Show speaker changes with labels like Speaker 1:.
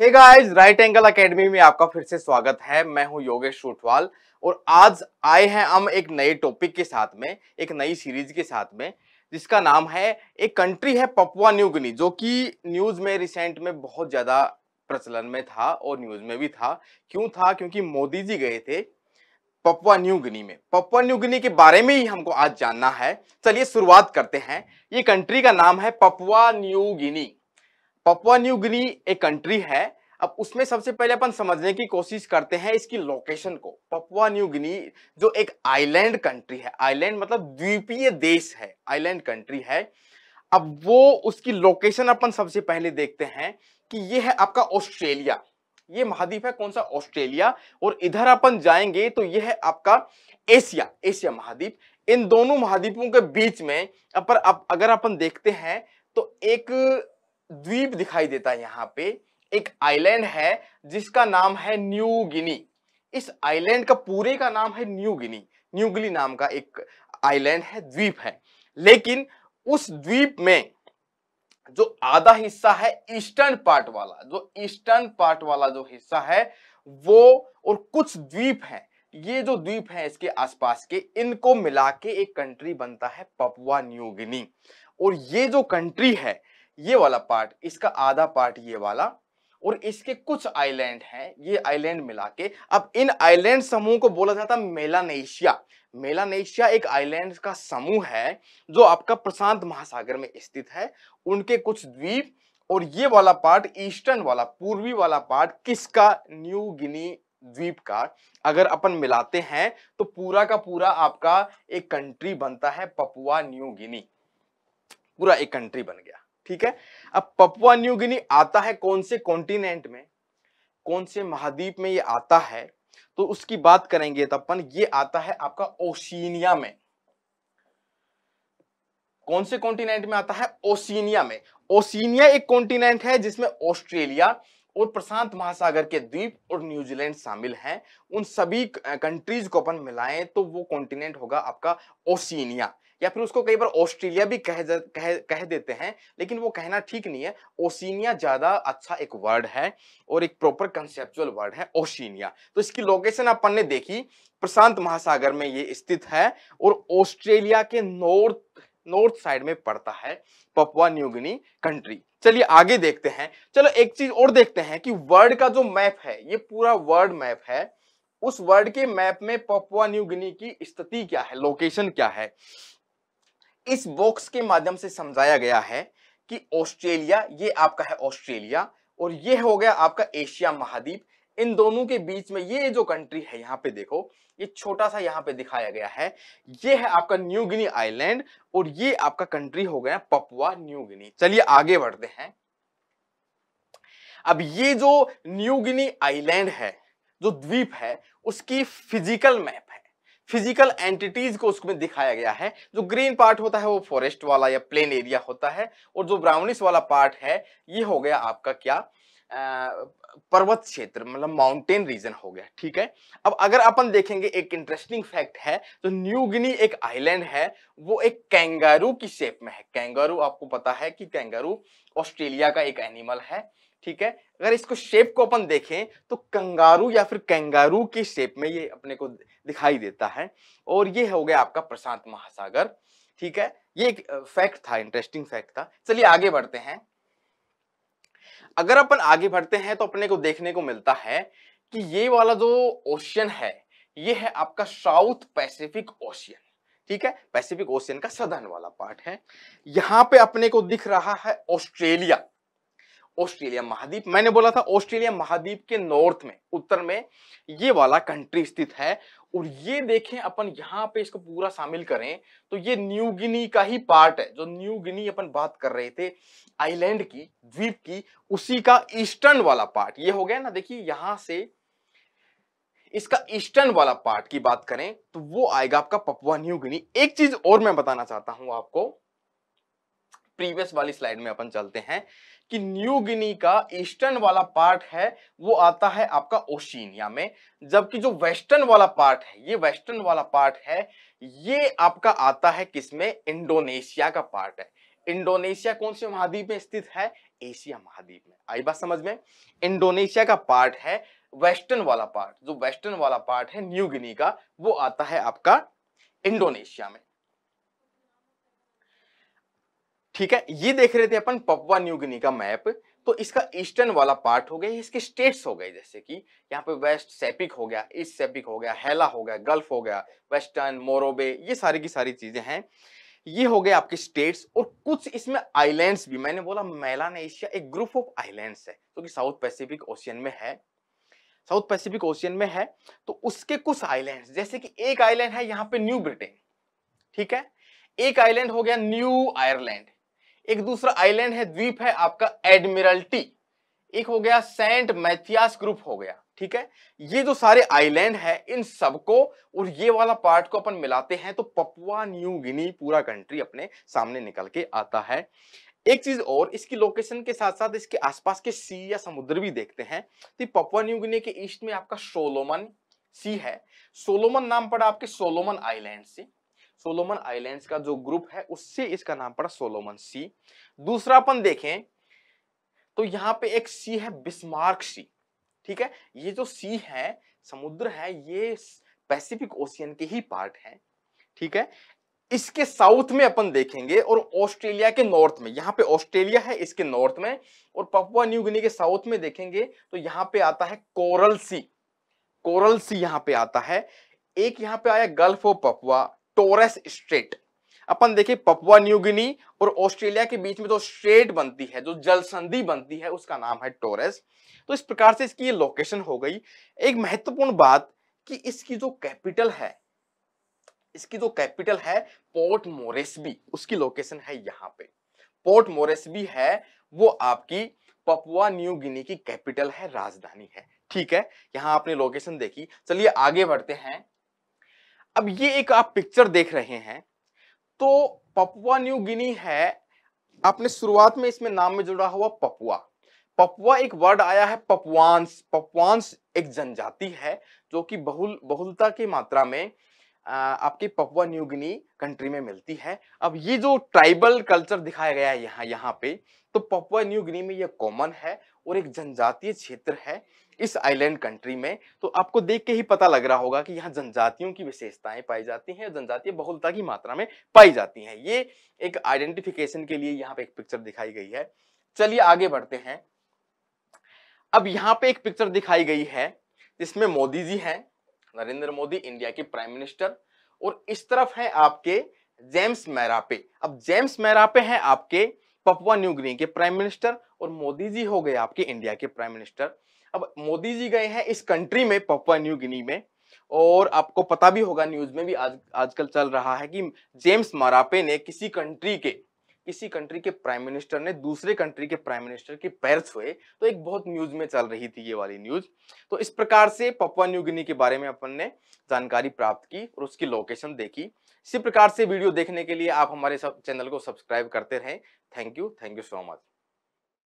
Speaker 1: हे guys Right Angle Academy में आपका फिर से स्वागत है मैं हूं योगेश शोटवाल और आज आए हैं हम एक नए टॉपिक के साथ में एक नई सीरीज के साथ में जिसका नाम है एक कंट्री है पपुआ न्यू गिनी जो कि न्यूज़ में रिसेंट में बहुत ज़्यादा प्रचलन में था और न्यूज़ में भी था क्यों था क्योंकि मोदी जी गए थे पपुआ न्यू गिनी में पपुआ न्यू गिनी के बारे में ही हमको आज जानना है चलिए शुरुआत करते हैं ये कंट्री का नाम है Papua New Guinea Papua New Guinea एक कंट्री है अब उसमें सबसे पहले अपन समझने की कोशिश करते हैं इसकी लोकेशन को पपुआ न्यू गिनी जो एक आइलैंड कंट्री है आइलैंड मतलब द्वीपीय देश है आइलैंड कंट्री है अब वो उसकी लोकेशन अपन सबसे पहले देखते हैं कि ये है आपका ऑस्ट्रेलिया ये महाद्वीप है कौन सा ऑस्ट्रेलिया और इधर अपन जाएंगे तो यह है आपका एशिया एशिया महाद्वीप इन दोनों महाद्वीपों के बीच में अपर अब अगर अपन देखते हैं तो एक द्वीप दिखाई देता है यहाँ पे एक आइलैंड है जिसका नाम है न्यू गिनी इस आइलैंड का पूरे का नाम है न्यू गिनी न्यू गिनी नाम का एक आइलैंड है द्वीप है लेकिन उस द्वीप में जो आधा हिस्सा है ईस्टर्न पार्ट वाला जो ईस्टर्न पार्ट वाला जो हिस्सा है वो और कुछ द्वीप हैं ये जो द्वीप हैं इसके आसपास के इनको मिला के एक कंट्री बनता है पपुआ न्यू गिनी और ये जो कंट्री है ये वाला पार्ट इसका आधा पार्ट ये वाला और इसके कुछ आइलैंड हैं ये आइलैंड मिला के अब इन आइलैंड समूह को बोला जाता है मेलानेशिया मेलानेशिया एक आइलैंड का समूह है जो आपका प्रशांत महासागर में स्थित है उनके कुछ द्वीप और ये वाला पार्ट ईस्टर्न वाला पूर्वी वाला पार्ट किसका न्यू गिनी द्वीप का अगर अपन मिलाते हैं तो पूरा का पूरा आपका एक कंट्री बनता है पपुआ न्यू गिनी पूरा एक कंट्री बन गया ठीक है अब पपुआ न्यू गिनी आता है कौन से कॉन्टिनेंट में कौन से महाद्वीप में ये आता है तो उसकी बात करेंगे तो अपन ये आता है आपका ओशिनिया में कौन से कॉन्टिनेंट में आता है ओसिनिया में ओसिनिया एक कॉन्टिनेंट है जिसमें ऑस्ट्रेलिया और प्रशांत महासागर के द्वीप और न्यूजीलैंड शामिल हैं उन सभी कंट्रीज को अपन मिलाएं तो वो कॉन्टिनेंट होगा आपका ओसिनिया या फिर उसको कई बार ऑस्ट्रेलिया भी कह, कह कह देते हैं लेकिन वो कहना ठीक नहीं है ओसिनिया ज़्यादा अच्छा एक वर्ड है और एक प्रॉपर कंसेप्चुअल वर्ड है ओशिनिया तो इसकी लोकेशन अपन ने देखी प्रशांत महासागर में ये स्थित है और ऑस्ट्रेलिया के नॉर्थ नॉर्थ साइड में पड़ता है पपवा न्यूगिनी कंट्री चलिए आगे देखते हैं चलो एक चीज और देखते हैं कि वर्ल्ड का जो मैप है ये पूरा वर्ल्ड मैप है उस वर्ल्ड के मैप में पपवा न्यूगिनी की स्थिति क्या है लोकेशन क्या है इस बॉक्स के माध्यम से समझाया गया है कि ऑस्ट्रेलिया ये आपका है ऑस्ट्रेलिया और ये हो गया आपका एशिया महाद्वीप इन दोनों के बीच में ये जो कंट्री है यहाँ पे देखो ये छोटा सा यहाँ पे दिखाया गया है ये है आपका न्यू गिनी आइलैंड और ये आपका कंट्री हो गया पपुआ न्यू गिनी चलिए आगे बढ़ते हैं अब ये जो न्यू गिनी आइलैंड है जो द्वीप है उसकी फिजिकल मैप है फिजिकल एंटिटीज को उसमें दिखाया गया है जो ग्रीन पार्ट होता है वो फॉरेस्ट वाला या प्लेन एरिया होता है और जो ब्राउनिश वाला पार्ट है ये हो गया आपका क्या पर्वत क्षेत्र मतलब माउंटेन रीजन हो गया ठीक है अब अगर अपन देखेंगे एक इंटरेस्टिंग फैक्ट है तो न्यू गिनी एक आइलैंड है वो एक कैंगारू की शेप में है कैंगारू आपको पता है कि कैंगारू ऑस्ट्रेलिया का एक एनिमल है ठीक है अगर इसको शेप को अपन देखें तो कंगारू या फिर कैंगारू की शेप में ये अपने को दिखाई देता है और ये हो गया आपका प्रशांत महासागर ठीक है ये एक फैक्ट था इंटरेस्टिंग फैक्ट था चलिए आगे बढ़ते हैं अगर अपन आगे बढ़ते हैं तो अपने को देखने को मिलता है कि ये वाला जो ओशियन है ये है आपका साउथ पैसिफिक ओशियन ठीक है पैसिफिक ओशियन का सदर्न वाला पार्ट है यहां पे अपने को दिख रहा है ऑस्ट्रेलिया ऑस्ट्रेलिया महाद्वीप मैंने बोला था ऑस्ट्रेलिया महाद्वीप के नॉर्थ में उत्तर में ये वाला कंट्री स्थित है और ये देखें अपन यहाँ पे इसको पूरा शामिल करें तो ये न्यू गिनी का ही पार्ट है जो न्यू गिनी अपन बात कर रहे थे आइलैंड की द्वीप की उसी का ईस्टर्न वाला पार्ट ये हो गया ना देखिए यहां से इसका ईस्टर्न वाला पार्ट की बात करें तो वो आएगा आपका पपुआ न्यू गिनी एक चीज और मैं बताना चाहता हूं आपको प्रीवियस वाली स्लाइड में अपन चलते हैं कि न्यू गिनी का ईस्टर्न वाला पार्ट है वो आता है आपका ओशिनिया में जबकि जो वेस्टर्न वाला पार्ट है ये वेस्टर्न वाला पार्ट है ये आपका आता है किसमें इंडोनेशिया का पार्ट है इंडोनेशिया कौन से महाद्वीप में स्थित है एशिया महाद्वीप में आई बात समझ में इंडोनेशिया का पार्ट है वेस्टर्न वाला पार्ट जो वेस्टर्न वाला पार्ट है न्यू गिनी का वो आता है आपका इंडोनेशिया में ठीक है ये देख रहे थे अपन पपवा न्यू गिनी का मैप तो इसका ईस्टर्न वाला पार्ट हो गया इसके स्टेट्स हो गए जैसे कि यहाँ पे वेस्ट सेपिक हो गया ईस्ट सेपिक हो गया हेला हो गया गल्फ हो गया वेस्टर्न मोरोबे ये सारी की सारी चीजें हैं ये हो गए आपके स्टेट्स और कुछ इसमें आइलैंड्स भी मैंने बोला एशिया एक ग्रुप ऑफ आइलैंड्स है जो कि साउथ पैसिफिक ओशियन में है साउथ पैसिफिक ओशियन में है तो उसके कुछ आइलैंड्स जैसे कि एक आइलैंड है यहाँ पे न्यू ब्रिटेन ठीक है एक आइलैंड हो गया न्यू आयरलैंड एक दूसरा आइलैंड है द्वीप है आपका एडमिरल्टी एक हो गया सेंट मैथियास ग्रुप हो गया ठीक है ये जो सारे आइलैंड है इन सबको और ये वाला पार्ट को अपन मिलाते हैं तो पपुआ न्यू गिनी पूरा कंट्री अपने सामने निकल के आता है एक चीज और इसकी लोकेशन के साथ साथ इसके आसपास के सी या समुद्र भी देखते हैं तो पपुआ न्यू गिनी के ईस्ट में आपका सोलोमन सी है सोलोमन नाम पड़ा आपके सोलोमन आइलैंड से सोलोमन आइलैंड्स का जो ग्रुप है उससे इसका नाम पड़ा सोलोमन सी दूसरा अपन देखें तो यहाँ पे एक सी है बिस्मार्क सी ठीक है ये जो सी है समुद्र है ये पैसिफिक ओशियन के ही पार्ट है ठीक है इसके साउथ में अपन देखेंगे और ऑस्ट्रेलिया के नॉर्थ में यहाँ पे ऑस्ट्रेलिया है इसके नॉर्थ में और पपुआ न्यू गिनी के साउथ में देखेंगे तो यहाँ पे आता है कोरल सी कोरल सी यहाँ पे आता है एक यहाँ पे आया Gulf of Papua Torres Strait अपन देखे पपुआ न्यूगिनी और ऑस्ट्रेलिया के बीच में जो तो स्ट्रेट बनती है जो जल संधि बनती है उसका नाम है टोरस तो इस प्रकार से इसकी ये लोकेशन हो गई एक महत्वपूर्ण बात कि इसकी जो कैपिटल है इसकी जो कैपिटल है पोर्ट मोरेस्बी उसकी लोकेशन है यहाँ पे पोर्ट मोरेस्बी है वो आपकी पपुआ न्यू गिनी की कैपिटल है राजधानी है ठीक है यहाँ आपने लोकेशन देखी चलिए आगे बढ़ते हैं अब ये एक आप पिक्चर देख रहे हैं तो पपुआ न्यू गिनी है आपने शुरुआत में इसमें नाम में जुड़ा हुआ पपुआ पपुआ एक वर्ड आया है पपवांस पपवांस एक जनजाति है जो कि बहुल बहुलता की मात्रा में आपकी पपवा न्यूगिनी कंट्री में मिलती है अब ये जो ट्राइबल कल्चर दिखाया गया है यहाँ यहाँ पे तो पपवा न्यूगिनी में ये कॉमन है और एक जनजातीय क्षेत्र है इस आइलैंड कंट्री में तो आपको देख के ही पता लग रहा होगा कि यहाँ जनजातियों की विशेषताएं पाई जाती हैं जनजातीय बहुलता की मात्रा में पाई जाती हैं ये एक आइडेंटिफिकेशन के लिए यहाँ पे एक पिक्चर दिखाई गई है चलिए आगे बढ़ते हैं अब यहाँ पे एक पिक्चर दिखाई गई है जिसमें मोदी जी हैं नरेंद्र मोदी इंडिया के प्राइम मिनिस्टर और इस तरफ है आपके जेम्स मैरापे अब जेम्स मैरापे हैं आपके पपवा न्यू गिनी के प्राइम मिनिस्टर और मोदी जी हो गए आपके इंडिया के प्राइम मिनिस्टर अब मोदी जी गए हैं इस कंट्री में पपवा न्यू गिनी में और आपको पता भी होगा न्यूज में भी आज आजकल चल रहा है कि जेम्स मरापे ने किसी कंट्री के किसी कंट्री के प्राइम मिनिस्टर ने दूसरे कंट्री के प्राइम मिनिस्टर के पैर छुए तो एक बहुत न्यूज में चल रही थी ये वाली न्यूज तो इस प्रकार से न्यू न्यूगिनी के बारे में अपन ने जानकारी प्राप्त की और उसकी लोकेशन देखी इसी प्रकार से वीडियो देखने के लिए आप हमारे सब चैनल को सब्सक्राइब करते रहें thank you thank you so much